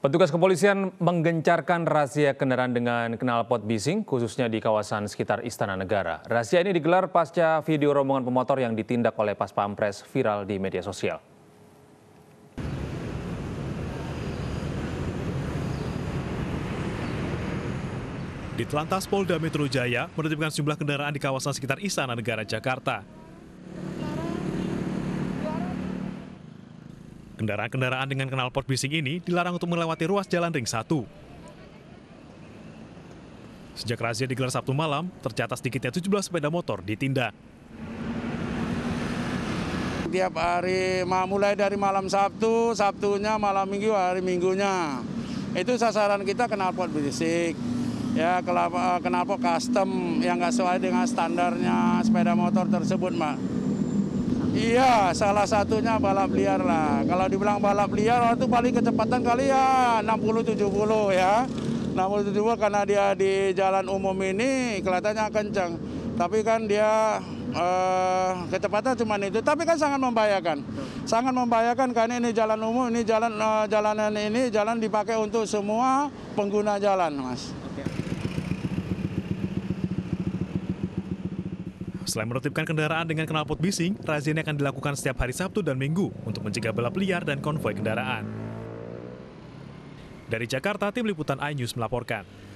Petugas kepolisian menggencarkan razia kendaraan dengan knalpot bising, khususnya di kawasan sekitar Istana Negara. Razia ini digelar pasca video rombongan pemotor yang ditindak oleh Pas Pampres viral di media sosial. Di Telantas Polda Metro Jaya menertibkan sejumlah kendaraan di kawasan sekitar Istana Negara Jakarta. Kendaraan-kendaraan dengan knalpot bising ini dilarang untuk melewati ruas jalan ring 1. Sejak razia digelar Sabtu malam, tercatat sedikitnya 17 sepeda motor ditindak. Tiap hari mulai dari malam Sabtu, Sabtunya malam Minggu, hari Minggunya. Itu sasaran kita knalpot bising. Ya, knalpot eh, custom yang nggak sesuai dengan standarnya sepeda motor tersebut, Mbak. Iya, salah satunya balap liar lah. Kalau dibilang balap liar itu paling kecepatan kali ya 60 70 ya. 60 70 karena dia di jalan umum ini kelihatannya kencang. Tapi kan dia eh, kecepatan cuma itu, tapi kan sangat membahayakan. Sangat membahayakan karena ini jalan umum, ini jalan eh, jalanan ini jalan dipakai untuk semua pengguna jalan, Mas. Selain menertibkan kendaraan dengan knalpot bising, razia ini akan dilakukan setiap hari Sabtu dan Minggu untuk mencegah balap liar dan konvoi kendaraan. Dari Jakarta, Tim Liputan iNews melaporkan.